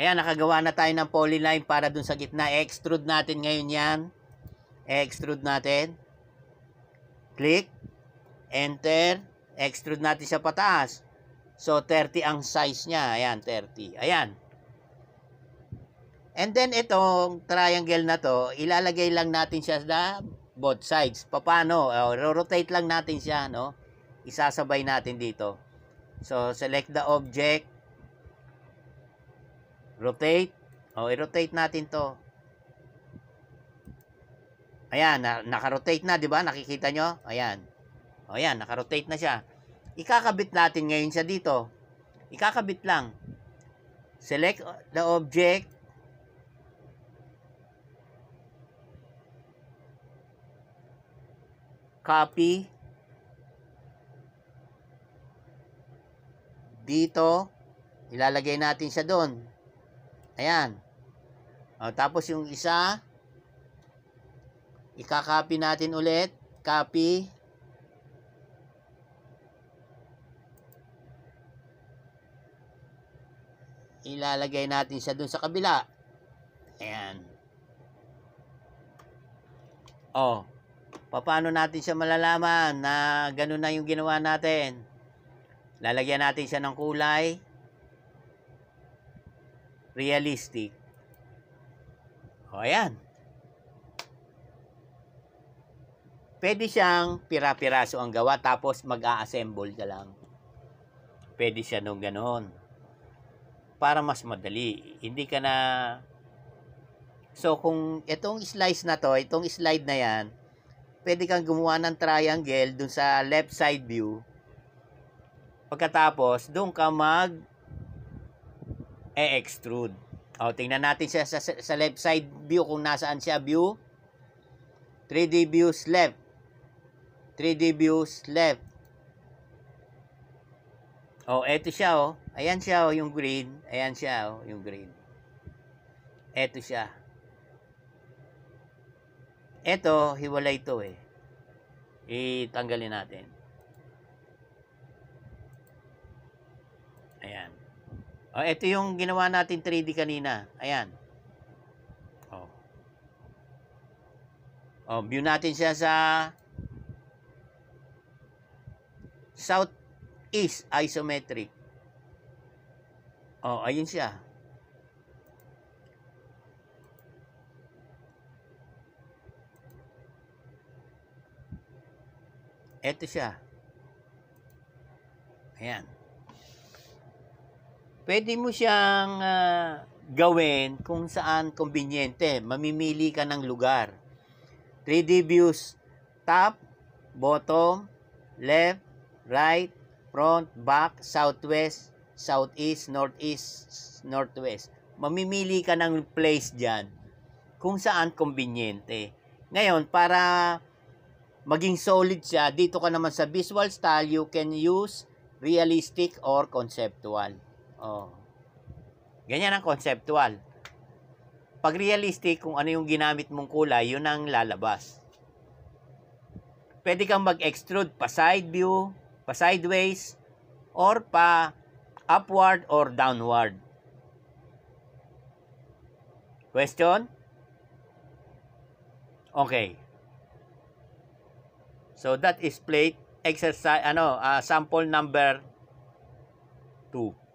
Ayan, nakagawa na tayo ng polyline para dun sa gitna. Extrude natin ngayon yan. Extrude natin. Click. Enter. Extrude natin sa pataas. So, 30 ang size niya. Ayan, 30. Ayan. And then, itong triangle na to, ilalagay lang natin siya sa both sides. Paano? Uh, oh, rotate lang natin siya, no? Isasabay natin dito. So, select the object Rotate. O, oh, i-rotate natin to. Ayan, na, naka-rotate na, di ba? Nakikita nyo? Ayan. O, oh, ayan, naka-rotate na siya. Ikakabit natin ngayon siya dito. Ikakabit lang. Select the object. Copy. Dito. Ilalagay natin siya doon. Ayan. O, tapos yung isa, ikakopy natin ulit. Copy. Ilalagay natin siya dun sa kabila. Ayan. O, paano natin siya malalaman na ganun na yung ginawa natin? Lalagyan natin siya ng kulay realistic. O, ayan. Pwede siyang pira-piraso ang gawa tapos mag-a-assemble ka lang. Pwede siya nung ganoon. Para mas madali. Hindi ka na... So, kung itong slice na to, itong slide na yan, pwede kang gumawa ng triangle dun sa left side view. Pagkatapos, doon ka mag e-extrude. O, tingnan natin siya sa, sa left side view kung nasaan siya view. 3D views left. 3D views left. O, eto siya o. Ayan siya o, yung green. Ayan siya o, yung green. Eto siya. Eto, hiwalay ito eh. Itanggalin natin. Ayan. Oh, ito yung ginawa natin 3D kanina. Ayan. Oh. Oh, view natin siya sa south east isometric. Oh, ayun siya. Ito siya. Ayan pwede mo siyang uh, gawin kung saan konbinyente. Mamimili ka ng lugar. 3D views, top, bottom, left, right, front, back, southwest, southeast, northeast, northwest. Mamimili ka ng place dyan kung saan konbinyente. Ngayon, para maging solid siya, dito ka naman sa visual style, you can use realistic or conceptual. Oh. Ganyan ang conceptual. Pag realistic, kung ano yung ginamit mong kulay, yun ang lalabas. Pwede kang mag-extrude pa side view, pa sideways, or pa upward or downward. Question? Okay. So that is plate exercise ano uh, sample number 2.